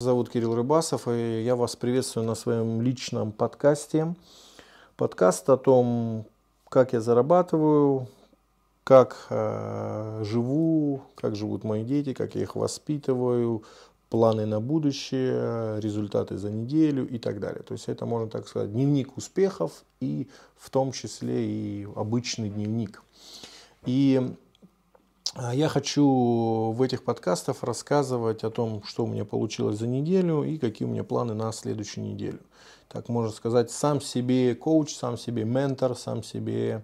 Зовут Кирилл Рыбасов, и я вас приветствую на своем личном подкасте. Подкаст о том, как я зарабатываю, как э, живу, как живут мои дети, как я их воспитываю, планы на будущее, результаты за неделю и так далее. То есть это, можно так сказать, дневник успехов и в том числе и обычный дневник. И а, я хочу в этих подкастах рассказывать о том, что у меня получилось за неделю и какие у меня планы на следующую неделю. Так можно сказать, сам себе коуч, сам себе ментор, сам себе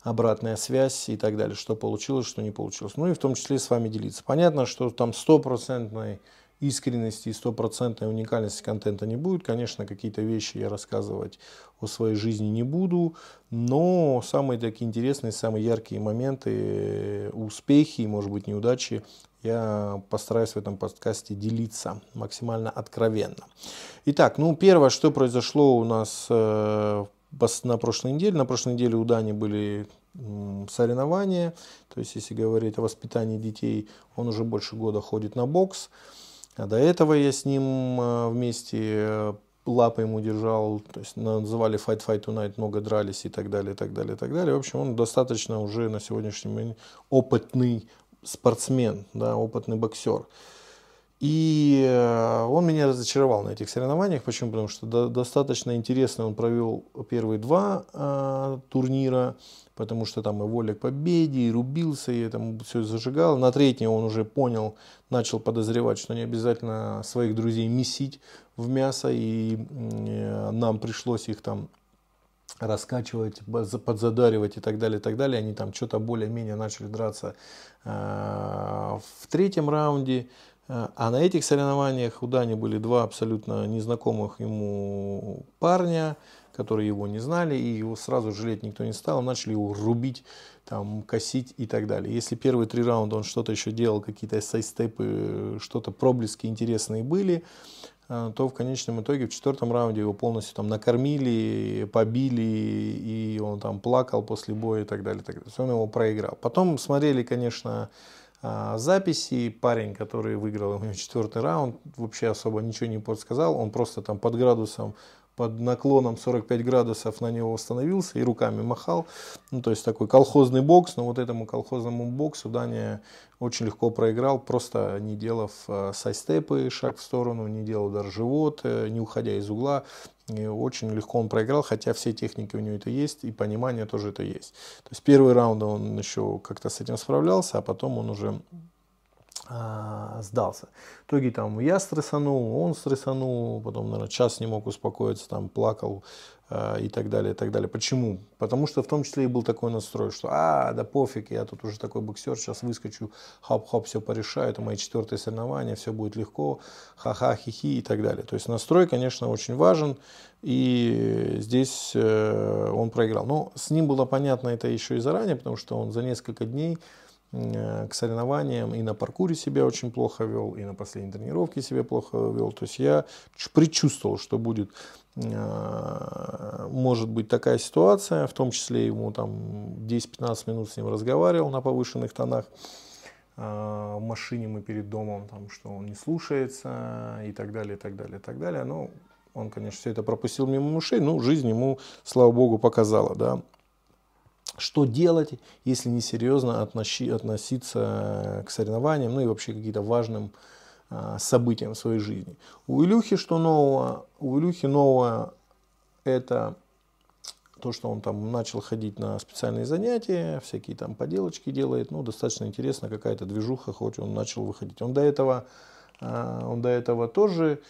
обратная связь и так далее, что получилось, что не получилось. Ну и в том числе с вами делиться. Понятно, что там стопроцентной искренности и стопроцентной уникальности контента не будет. Конечно, какие-то вещи я рассказывать о своей жизни не буду, но самые такие интересные, самые яркие моменты, успехи, может быть, неудачи я постараюсь в этом подкасте делиться максимально откровенно. Итак, ну первое, что произошло у нас э, на прошлой неделе. На прошлой неделе у Дани были соревнования. То есть, если говорить о воспитании детей, он уже больше года ходит на бокс. А до этого я с ним э, вместе э, лапы ему держал, то есть называли Fight Fight Tonight, много дрались и так далее, и так далее, и так далее. В общем, он достаточно уже на сегодняшний момент опытный спортсмен, да, опытный боксер. И э, он меня разочаровал на этих соревнованиях. Почему? Потому что достаточно интересно он провел первые два э, турнира, потому что там и воля к победе, и рубился, и там все зажигал. На третьем он уже понял, начал подозревать, что не обязательно своих друзей месить в мясо, и э, нам пришлось их там раскачивать, подзадаривать и так далее, и так далее. Они там что-то более-менее начали драться э, в третьем раунде. Э, а на этих соревнованиях у Дани были два абсолютно незнакомых ему парня, которые его не знали, и его сразу жалеть никто не стал, начали его рубить, там, косить и так далее. Если первые три раунда он что-то еще делал, какие-то сайстепы, что-то проблески интересные были, э, то в конечном итоге в четвертом раунде его полностью там накормили, побили, и он там плакал после боя и так далее. И так далее. Он его проиграл. Потом смотрели, конечно, а, записи. Парень, который выиграл у него четвертый раунд, вообще особо ничего не подсказал. Он просто там под градусом, под наклоном 45 градусов на него остановился и руками махал. Ну, то есть такой колхозный бокс, но вот этому колхозному боксу Дания очень легко проиграл, просто не делав а, сайстепы, шаг в сторону, не делал удар живот, э, не уходя из угла. И очень легко он проиграл, хотя все техники у него это есть, и понимание тоже это есть. То есть первый раунд он еще как-то с этим справлялся, а потом он уже а, сдался. В итоге там я стрессанул, он стрессанул, потом, наверное, час не мог успокоиться, там плакал а, и так далее, и так далее. Почему? Потому что в том числе и был такой настрой, что а, да пофиг, я тут уже такой боксер, сейчас выскочу, хоп-хоп, все порешаю, это мои четвертые соревнования, все будет легко, ха-ха, хи-хи и так далее. То есть настрой, конечно, очень важен, и здесь э, он проиграл. Но с ним было понятно это еще и заранее, потому что он за несколько дней Э, к соревнованиям и на паркуре себя очень плохо вел, и на последней тренировке себя плохо вел. То есть я предчувствовал, что будет, э, может быть, такая ситуация, в том числе ему там 10-15 минут с ним разговаривал на повышенных тонах э, в машине мы перед домом, там, что он не слушается и так далее, и так далее, и так далее. Но ну, он, конечно, все это пропустил мимо ушей, но жизнь ему, слава богу, показала, да, что делать, если несерьезно относи, относиться э, к соревнованиям, ну и вообще каким-то важным а, событиям в своей жизни. У Илюхи что нового? У Илюхи новое это то, что он там начал ходить на специальные занятия, всякие там поделочки делает, ну, достаточно интересно, какая-то движуха, хоть он начал выходить. Он до этого, а, он до этого тоже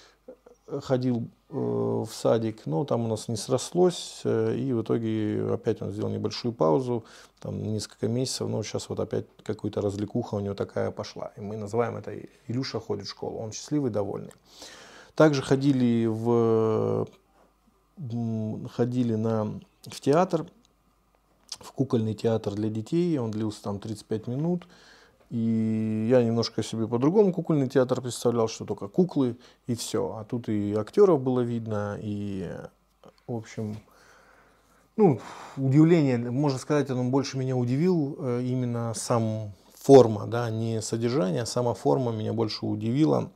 ходил Э, в садик, но там у нас не срослось, э, и в итоге опять он сделал небольшую паузу, там несколько месяцев, но сейчас вот опять какую то развлекуха у него такая пошла. И мы называем это «Илюша ходит в школу», он счастливый, довольный. Также ходили, в, ходили на, в театр, в кукольный театр для детей, он длился там 35 минут, и я немножко себе по-другому кукольный театр представлял, что только куклы и все. А тут и актеров было видно, и, в общем, ну, удивление, можно сказать, он больше меня удивил э, именно сам форма, да, не содержание, а сама форма меня больше удивила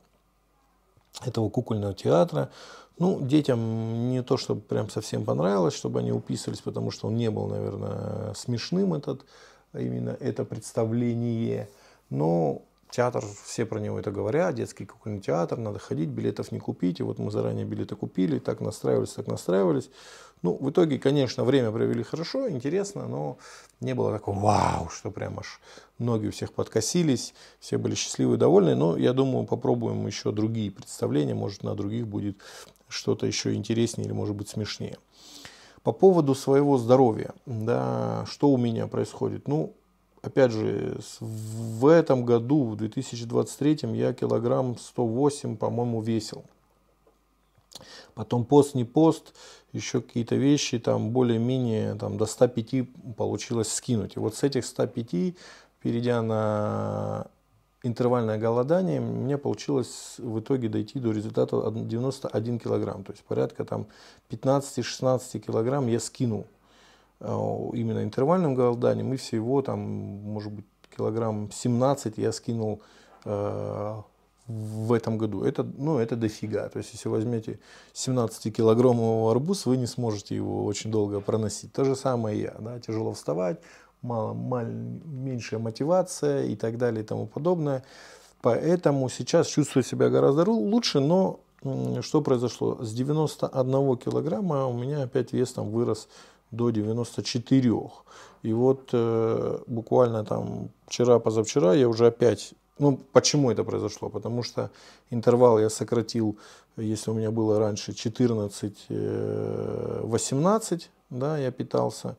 этого кукольного театра. Ну, детям не то, чтобы прям совсем понравилось, чтобы они уписывались, потому что он не был, наверное, смешным этот, именно это представление. Но ну, театр, все про него это говорят, детский кукольный театр, надо ходить, билетов не купить. И вот мы заранее билеты купили, так настраивались, так настраивались. Ну, в итоге, конечно, время провели хорошо, интересно, но не было такого вау, что прям аж ноги у всех подкосились, все были счастливы и довольны. Но я думаю, попробуем еще другие представления, может, на других будет что-то еще интереснее или, может быть, смешнее. По поводу своего здоровья, да, что у меня происходит? Ну, опять же, в этом году, в 2023, я килограмм 108, по-моему, весил. Потом пост, не пост, еще какие-то вещи, там более-менее там, до 105 получилось скинуть. И вот с этих 105, перейдя на интервальное голодание, мне получилось в итоге дойти до результата 91 килограмм. То есть порядка там 15-16 килограмм я скинул Э, именно интервальным голоданием, и всего там, может быть, килограмм 17 я скинул э, в этом году. Это, ну, это дофига. То есть, если возьмете 17-килограммовый арбуз, вы не сможете его очень долго проносить. То же самое я. Да? Тяжело вставать, мало, мал, меньшая мотивация и так далее и тому подобное. Поэтому сейчас чувствую себя гораздо лучше, но что произошло? С 91 килограмма у меня опять вес там вырос до 94. И вот э, буквально там вчера-позавчера я уже опять... Ну, почему это произошло? Потому что интервал я сократил, если у меня было раньше 14-18, э, да, я питался,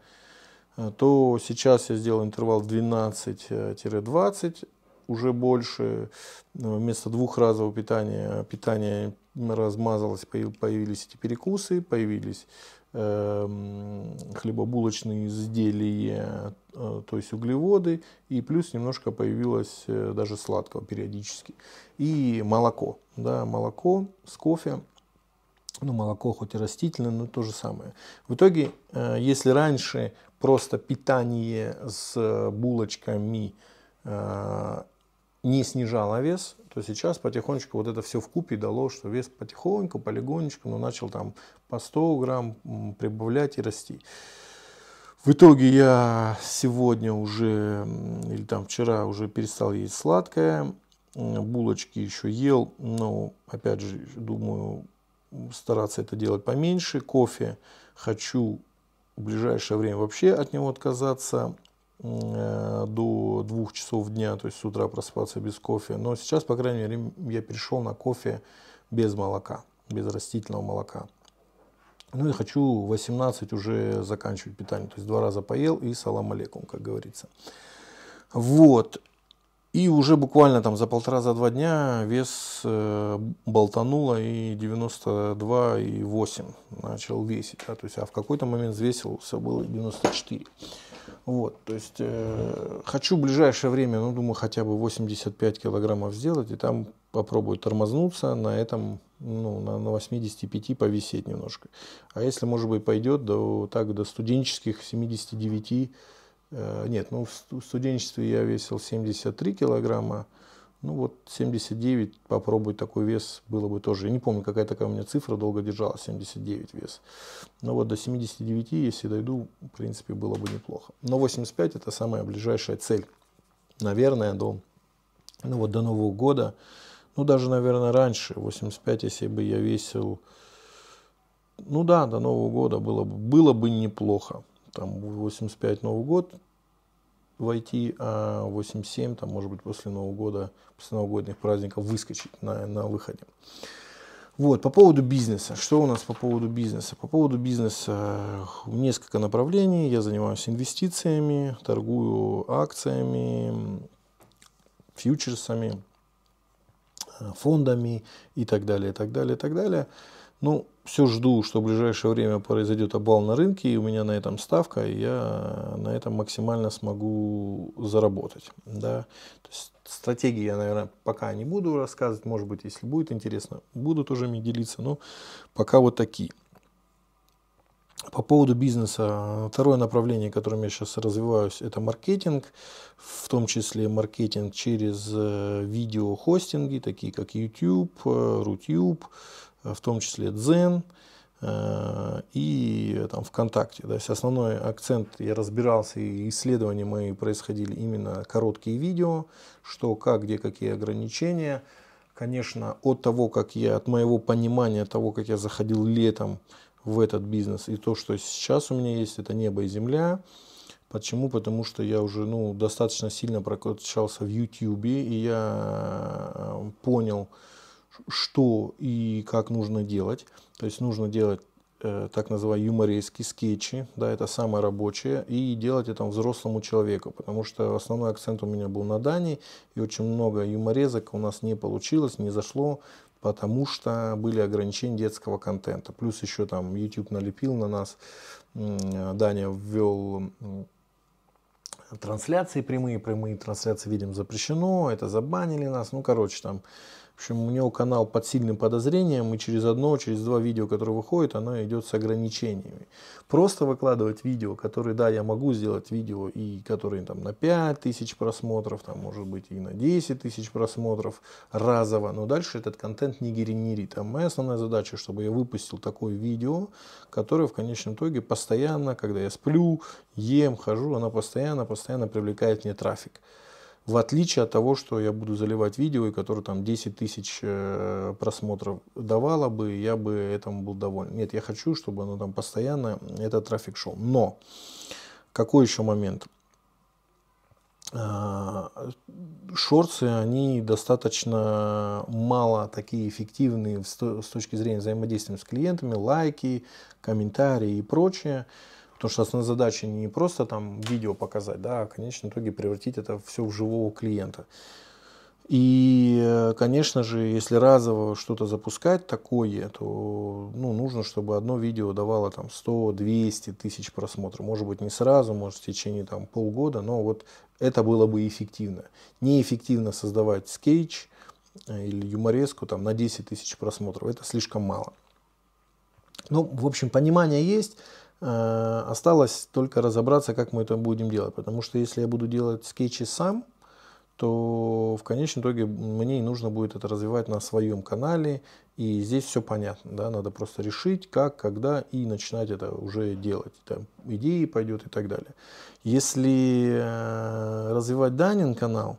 э, то сейчас я сделал интервал 12-20, э, уже больше, вместо двух двухразового питания, питание размазалось, появились эти перекусы, появились Эм, хлебобулочные изделия, э, то есть углеводы, и плюс немножко появилось э, даже сладкого периодически. И молоко, да, молоко с кофе, ну, молоко хоть и растительное, но то же самое. В итоге, э, если раньше просто питание с булочками не снижало вес, то сейчас потихонечку вот это все в купе дало, что вес потихоньку, полигонечку, но ну, начал там по 100 грамм прибавлять и расти. В итоге я сегодня уже, или там вчера уже перестал есть сладкое, булочки еще ел, но опять же, думаю, стараться это делать поменьше. Кофе хочу в ближайшее время вообще от него отказаться э, до двух часов дня, то есть с утра проспаться без кофе. Но сейчас, по крайней мере, я перешел на кофе без молока, без растительного молока. Ну и хочу 18 уже заканчивать питание. То есть два раза поел и салам алейкум, как говорится. Вот. И уже буквально там за полтора-за два дня вес э, болтануло и 92,8 начал весить. Да, то есть, а в какой-то момент взвесился было 94. Вот, то есть э, хочу в ближайшее время, ну, думаю, хотя бы 85 килограммов сделать, и там попробую тормознуться на этом, ну, на, на 85 повисеть немножко. А если, может быть, пойдет до, так, до студенческих 79, э, нет, ну, в студенчестве я весил 73 килограмма, ну вот 79, попробовать такой вес было бы тоже. Я не помню, какая такая у меня цифра долго держала, 79 вес. Но вот до 79, если дойду, в принципе, было бы неплохо. Но 85 это самая ближайшая цель, наверное, до, ну вот, до Нового года ну даже, наверное, раньше, 85, если бы я весил, ну да, до Нового года было, бы было бы неплохо. Там 85 Новый год войти, а 87, там, может быть, после Нового года, после новогодних праздников выскочить на, на выходе. Вот, по поводу бизнеса. Что у нас по поводу бизнеса? По поводу бизнеса э, несколько направлений. Я занимаюсь инвестициями, торгую акциями, фьючерсами, Э, фондами и так далее, и так далее, и так далее. Ну, все жду, что в ближайшее время произойдет обвал на рынке, и у меня на этом ставка, и я э, на этом максимально смогу заработать. Да? То есть стратегии я, наверное, пока не буду рассказывать, может быть, если будет интересно, буду тоже ими делиться, но пока вот такие. По поводу бизнеса, второе направление, которым я сейчас развиваюсь, это маркетинг, в том числе маркетинг через э, видеохостинги, такие как YouTube, Rutube, э, э, в том числе Zen и там, ВКонтакте. То есть основной акцент я разбирался, и исследования мои происходили именно короткие видео, что, как, где, какие ограничения. Конечно, от того, как я, от моего понимания того, как я заходил летом в этот бизнес. И то, что сейчас у меня есть, это небо и земля. Почему? Потому что я уже ну, достаточно сильно прокачался в YouTube, и я э, понял, что и как нужно делать. То есть нужно делать э, так называемые юморейские скетчи, да, это самое рабочее, и делать это взрослому человеку, потому что основной акцент у меня был на Дании, и очень много юморезок у нас не получилось, не зашло, потому что были ограничения детского контента. Плюс еще там YouTube налепил на нас, Даня ввел трансляции прямые, прямые трансляции, видим, запрещено, это забанили нас, ну, короче, там общем, у нее канал под сильным подозрением, и через одно, через два видео, которые выходят, оно идет с ограничениями. Просто выкладывать видео, которые, да, я могу сделать видео, и которые там на 5 тысяч просмотров, там, может быть, и на 10 тысяч просмотров разово, но дальше этот контент не генерит. А моя основная задача, чтобы я выпустил такое видео, которое в конечном итоге постоянно, когда я сплю, ем, хожу, оно постоянно, постоянно привлекает мне трафик в отличие от того, что я буду заливать видео, которое там 10 тысяч э, просмотров давало бы, я бы этому был доволен. Нет, я хочу, чтобы оно там постоянно, этот трафик шел. Но какой еще момент? А, Шорцы, они достаточно мало такие эффективные с точки зрения взаимодействия с клиентами, лайки, комментарии и прочее. Потому что основная задача не просто там видео показать, да, а в конечном итоге превратить это все в живого клиента. И, э, конечно же, если разово что-то запускать такое, то ну, нужно, чтобы одно видео давало там 100-200 тысяч просмотров. Может быть, не сразу, может, в течение там, полгода, но вот это было бы эффективно. Неэффективно создавать скетч э, или юмореску там, на 10 тысяч просмотров. Это слишком мало. Ну, в общем, понимание есть. Э, осталось только разобраться, как мы это будем делать. Потому что если я буду делать скетчи сам, то в конечном итоге мне нужно будет это развивать на своем канале. И здесь все понятно. Да? Надо просто решить, как, когда и начинать это уже делать. Там идеи пойдет и так далее. Если э, развивать Данин канал,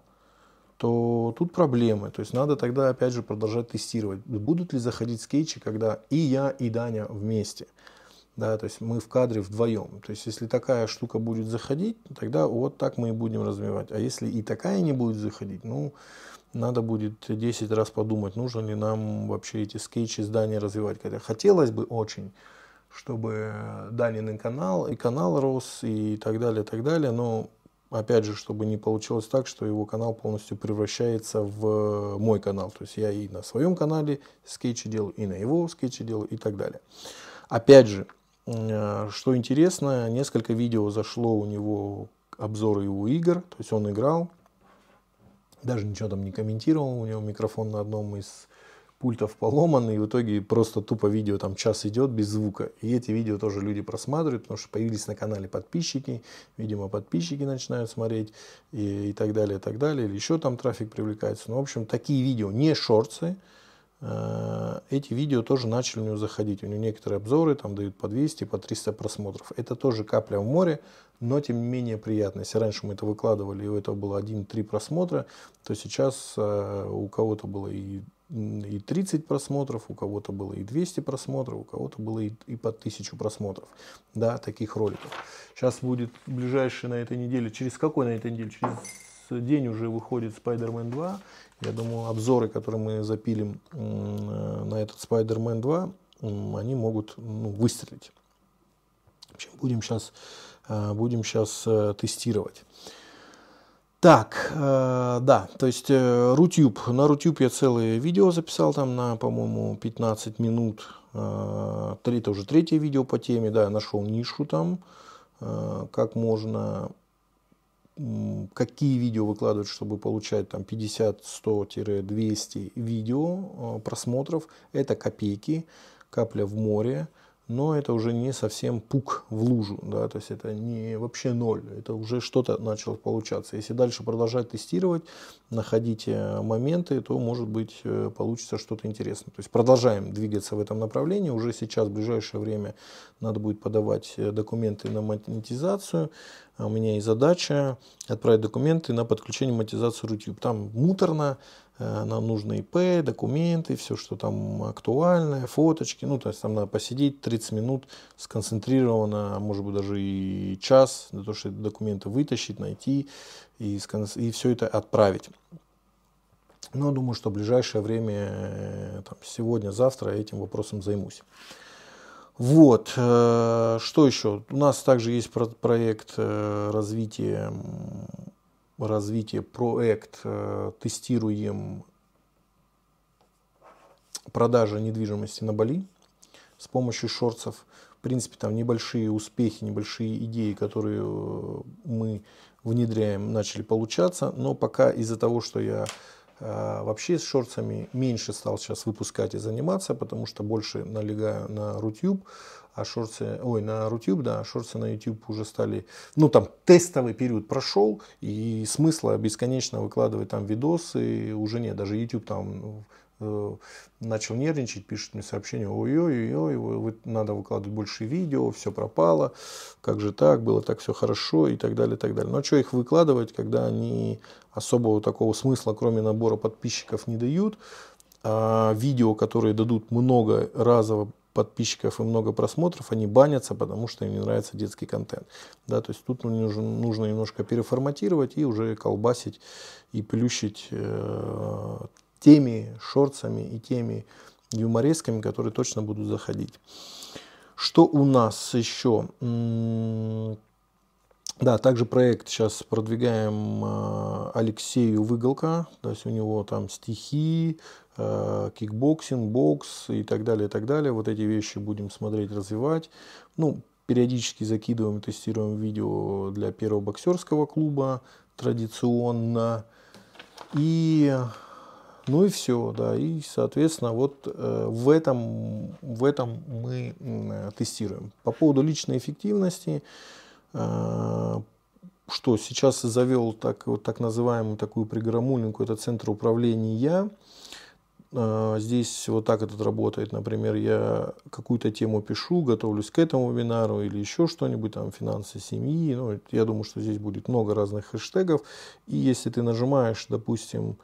то тут проблемы. То есть надо тогда опять же продолжать тестировать. Будут ли заходить скетчи, когда и я, и Даня вместе да, то есть мы в кадре вдвоем. То есть если такая штука будет заходить, тогда вот так мы и будем развивать. А если и такая не будет заходить, ну, надо будет 10 раз подумать, нужно ли нам вообще эти скетчи здания развивать. Хотя хотелось бы очень, чтобы Данин канал, и канал рос, и так далее, и так далее, но опять же, чтобы не получилось так, что его канал полностью превращается в мой канал. То есть я и на своем канале скетчи делаю, и на его скетчи делаю, и так далее. Опять же, Э, что интересно, несколько видео зашло у него обзоры его игр, то есть он играл, даже ничего там не комментировал, у него микрофон на одном из пультов поломан, и в итоге просто тупо видео там час идет без звука. И эти видео тоже люди просматривают, потому что появились на канале подписчики, видимо, подписчики начинают смотреть и, и так далее, и так далее, или еще там трафик привлекается. Ну, в общем, такие видео, не шорцы, Э, эти видео тоже начали у него заходить. У него некоторые обзоры там дают по 200, по 300 просмотров. Это тоже капля в море, но тем не менее приятно. Если раньше мы это выкладывали, и у этого было 1-3 просмотра, то сейчас э, у кого-то было и и 30 просмотров, у кого-то было и 200 просмотров, у кого-то было и, и по 1000 просмотров, да, таких роликов. Сейчас будет ближайший на этой неделе, через какой на этой неделе, через день уже выходит Spider-Man 2, я думаю, обзоры, которые мы запилим э, на этот Spider-Man 2, они могут ну, выстрелить. В общем, будем сейчас, э, будем сейчас э, тестировать. Так, э, да, то есть э, Рутюб. На Рутюб я целое видео записал там на, по-моему, 15 минут. Э, это уже третье видео по теме, да, я нашел нишу там, э, как можно какие видео выкладывать, чтобы получать там 50, 100-200 видео а, просмотров. Это копейки, капля в море, но это уже не совсем пук в лужу, да, то есть это не вообще ноль, это уже что-то начало получаться. Если дальше продолжать тестировать, находите э, моменты, то, может быть, э, получится что-то интересное. То есть продолжаем двигаться в этом направлении. Уже сейчас, в ближайшее время, надо будет подавать э, документы на монетизацию. А у меня есть задача отправить документы на подключение монетизацию Рутюб. Там муторно, нам нужно IP документы, все, что там актуальное, фоточки. Ну, то есть там надо посидеть 30 минут сконцентрированно, а может быть, даже и час, для того, чтобы документы вытащить, найти и, и все это отправить. Но думаю, что в ближайшее время, э, там, сегодня, завтра этим вопросом займусь. Вот, э, что еще? У нас также есть проект э, развития, развития проект тестируем продажи недвижимости на Бали с помощью шорцев. В принципе, там небольшие успехи, небольшие идеи, которые мы внедряем, начали получаться. Но пока из-за того, что я а, вообще с шорцами меньше стал сейчас выпускать и заниматься, потому что больше налегаю на Рутюб, а шорцы, ой, на Рутюб, да, а шорцы на ютуб уже стали, ну там тестовый период прошел, и смысла бесконечно выкладывать там видосы уже нет, даже YouTube там Э, начал нервничать, пишет мне сообщение, ой-ой-ой, надо выкладывать больше видео, все пропало, как же так, было так все хорошо и так далее, и так далее. Но ну, а что их выкладывать, когда они особого такого смысла, кроме набора подписчиков, не дают, а видео, которые дадут много разово подписчиков и много просмотров, они банятся, потому что им не нравится детский контент. Да, то есть тут ну, нужно, нужно немножко переформатировать и уже колбасить и плющить э, теми шорцами и теми юморесками, которые точно будут заходить. Что у нас еще? Да, также проект сейчас продвигаем а, Алексею Выголка. То есть у него там стихи, а, кикбоксинг, бокс и так далее, и так далее. Вот эти вещи будем смотреть, развивать. Ну, периодически закидываем, тестируем видео для первого боксерского клуба традиционно. И ну и все, да. И, соответственно, вот э, в этом, в этом мы э, тестируем. По поводу личной эффективности, э, что сейчас завел так, вот, так называемую такую приграмулинку, это центр управления. я Здесь вот так этот работает. Например, я какую-то тему пишу, готовлюсь к этому вебинару или еще что-нибудь, там, финансы семьи. Ну, я думаю, что здесь будет много разных хэштегов. И если ты нажимаешь, допустим,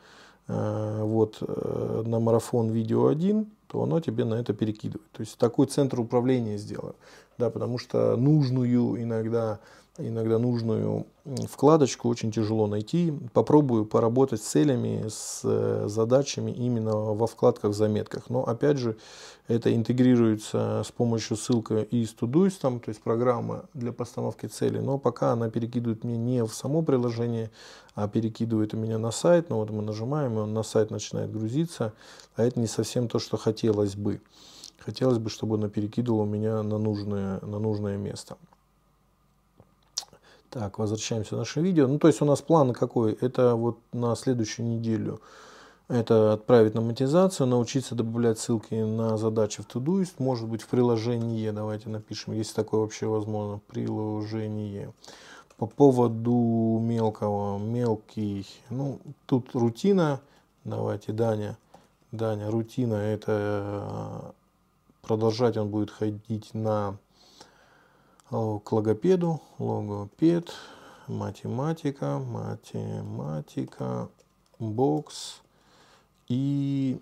Э, вот, э, на марафон видео 1, то оно тебе на это перекидывает. То есть такой центр управления сделаю. Да, потому что нужную иногда иногда нужную вкладочку очень тяжело найти. Попробую поработать с целями, с э, задачами именно во вкладках, заметках. Но опять же, это интегрируется с помощью ссылка и с Todoist, там, то есть программа для постановки цели. Но пока она перекидывает мне не в само приложение, а перекидывает у меня на сайт. Но ну, вот мы нажимаем, и он на сайт начинает грузиться. А это не совсем то, что хотелось бы. Хотелось бы, чтобы она перекидывала меня на нужное, на нужное место. Так, возвращаемся в наше видео. Ну, то есть у нас план какой? Это вот на следующую неделю. Это отправить на монетизацию, научиться добавлять ссылки на задачи в Todoist, может быть в приложении, давайте напишем, если такое вообще возможно, приложение. По поводу мелкого, мелкий, ну, тут рутина, давайте, Даня, Даня, рутина, это продолжать он будет ходить на к логопеду, логопед, математика, математика, бокс и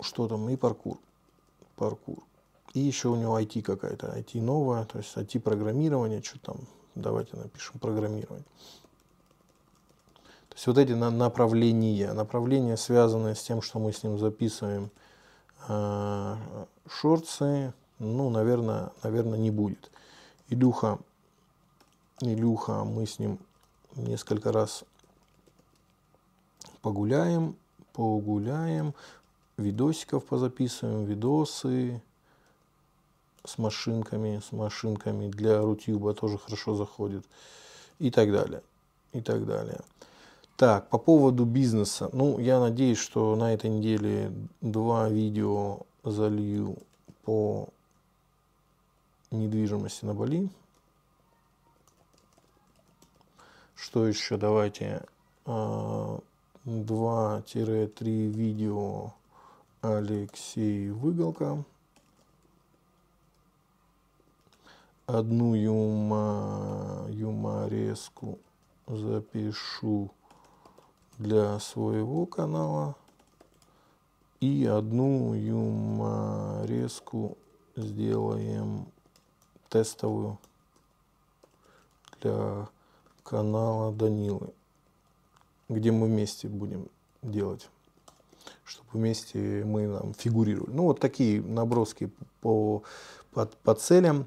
что там, и паркур. Паркур. И еще у него IT какая-то, IT новая, то есть IT-программирование, что там, давайте напишем программирование. То есть вот эти на направления, направления связанные с тем, что мы с ним записываем, э, шорцы, ну, наверное, наверное, не будет. Илюха, Илюха, мы с ним несколько раз погуляем, погуляем, видосиков позаписываем, видосы с машинками, с машинками для рутюба тоже хорошо заходит и так далее, и так далее. Так, по поводу бизнеса. Ну, я надеюсь, что на этой неделе два видео залью по недвижимости на Бали. Что еще? Давайте 2-3 а, видео Алексей Выголка. Одну юма, юмореску запишу для своего канала. И одну юмореску сделаем тестовую для канала Данилы, где мы вместе будем делать, чтобы вместе мы нам фигурировали. Ну, вот такие наброски по, по, по целям.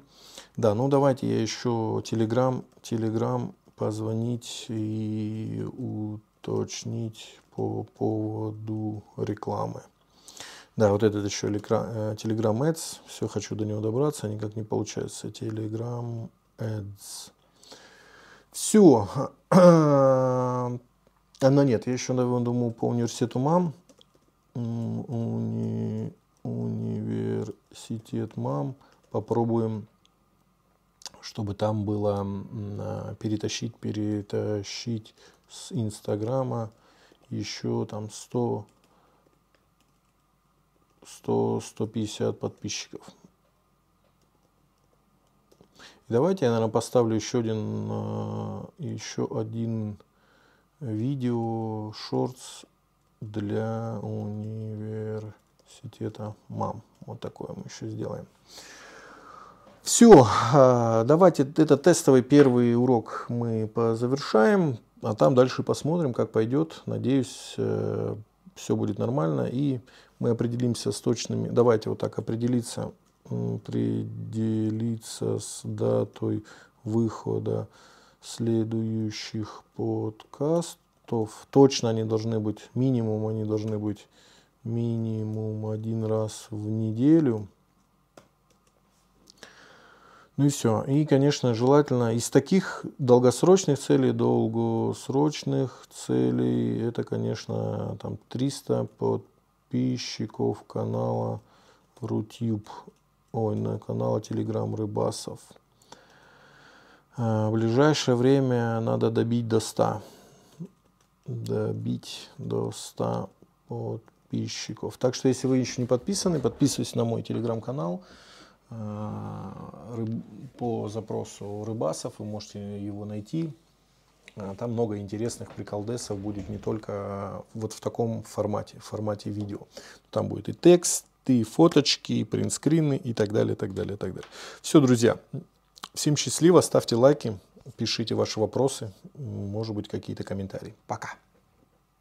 Да, ну давайте я еще Телеграм, Телеграм позвонить и уточнить по поводу рекламы. Да, вот этот еще э, Telegram Ads. Все, хочу до него добраться, никак не получается. Telegram Ads. Все. А, но нет, я еще, наверное, думал по университету мам. Уни... Университет мам. Попробуем, чтобы там было а, перетащить, перетащить с Инстаграма еще там 100 100-150 подписчиков. И давайте я, наверное, поставлю еще один, а, еще один видео шортс для университета мам. Вот такое мы еще сделаем. Все, а, давайте это тестовый первый урок мы завершаем, а там дальше посмотрим, как пойдет. Надеюсь, э, все будет нормально и мы определимся с точными, давайте вот так определиться, определиться с датой выхода следующих подкастов. Точно они должны быть, минимум они должны быть минимум один раз в неделю. Ну и все. И, конечно, желательно из таких долгосрочных целей, долгосрочных целей, это, конечно, там 300 под подписчиков канала Рутюб, ой, на канала Телеграм Рыбасов. В э, ближайшее время надо добить до 100. Добить до 100 подписчиков. Так что, если вы еще не подписаны, подписывайтесь на мой телеграм-канал э, по запросу Рыбасов. Вы можете его найти а, там много интересных приколдесов будет не только э, вот в таком формате, в формате видео. Там будет и текст, и фоточки, и принтскрины, и так далее, и так далее, и так далее. Все, друзья, всем счастливо, ставьте лайки, пишите ваши вопросы, может быть, какие-то комментарии. Пока!